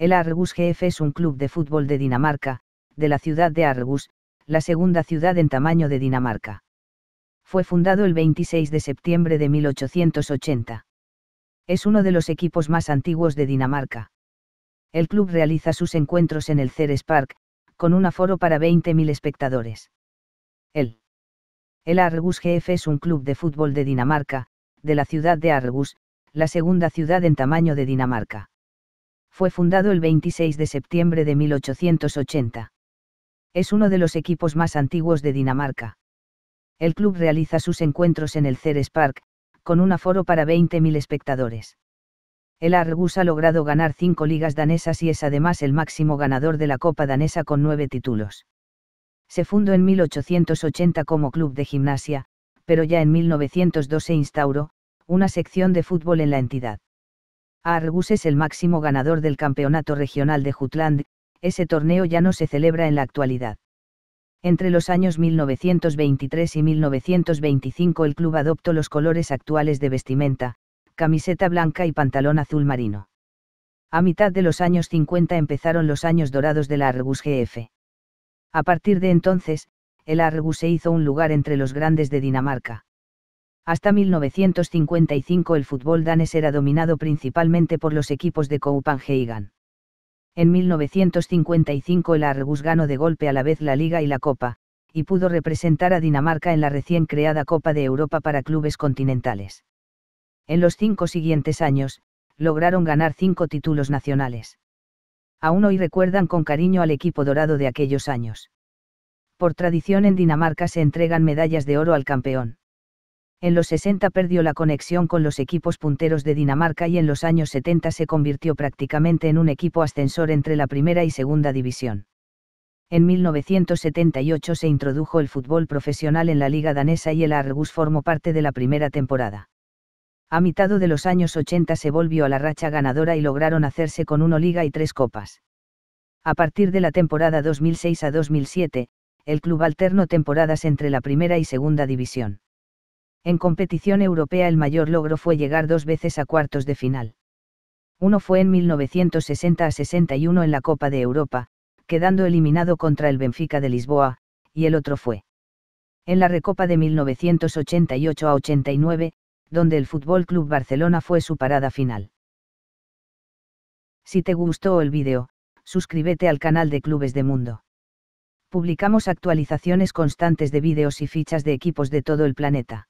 El Argus GF es un club de fútbol de Dinamarca, de la ciudad de Argus, la segunda ciudad en tamaño de Dinamarca. Fue fundado el 26 de septiembre de 1880. Es uno de los equipos más antiguos de Dinamarca. El club realiza sus encuentros en el Ceres Park, con un aforo para 20.000 espectadores. El. El Argus GF es un club de fútbol de Dinamarca, de la ciudad de Argus, la segunda ciudad en tamaño de Dinamarca. Fue fundado el 26 de septiembre de 1880. Es uno de los equipos más antiguos de Dinamarca. El club realiza sus encuentros en el Ceres Park, con un aforo para 20.000 espectadores. El Argus ha logrado ganar cinco ligas danesas y es además el máximo ganador de la Copa danesa con nueve títulos. Se fundó en 1880 como club de gimnasia, pero ya en 1902 se instauró, una sección de fútbol en la entidad. Argus es el máximo ganador del Campeonato Regional de Jutland, ese torneo ya no se celebra en la actualidad. Entre los años 1923 y 1925 el club adoptó los colores actuales de vestimenta, camiseta blanca y pantalón azul marino. A mitad de los años 50 empezaron los años dorados del Argus GF. A partir de entonces, el Argus se hizo un lugar entre los grandes de Dinamarca. Hasta 1955 el fútbol danés era dominado principalmente por los equipos de Copenhagen. En 1955 el Argus ganó de golpe a la vez la Liga y la Copa, y pudo representar a Dinamarca en la recién creada Copa de Europa para clubes continentales. En los cinco siguientes años, lograron ganar cinco títulos nacionales. Aún hoy recuerdan con cariño al equipo dorado de aquellos años. Por tradición en Dinamarca se entregan medallas de oro al campeón. En los 60 perdió la conexión con los equipos punteros de Dinamarca y en los años 70 se convirtió prácticamente en un equipo ascensor entre la primera y segunda división. En 1978 se introdujo el fútbol profesional en la liga danesa y el Argus formó parte de la primera temporada. A mitad de los años 80 se volvió a la racha ganadora y lograron hacerse con una liga y tres copas. A partir de la temporada 2006 a 2007, el club alternó temporadas entre la primera y segunda división. En competición europea el mayor logro fue llegar dos veces a cuartos de final. Uno fue en 1960 a 61 en la Copa de Europa, quedando eliminado contra el Benfica de Lisboa, y el otro fue en la Recopa de 1988 a 89, donde el Fútbol Club Barcelona fue su parada final. Si te gustó el vídeo, suscríbete al canal de Clubes de Mundo. Publicamos actualizaciones constantes de vídeos y fichas de equipos de todo el planeta.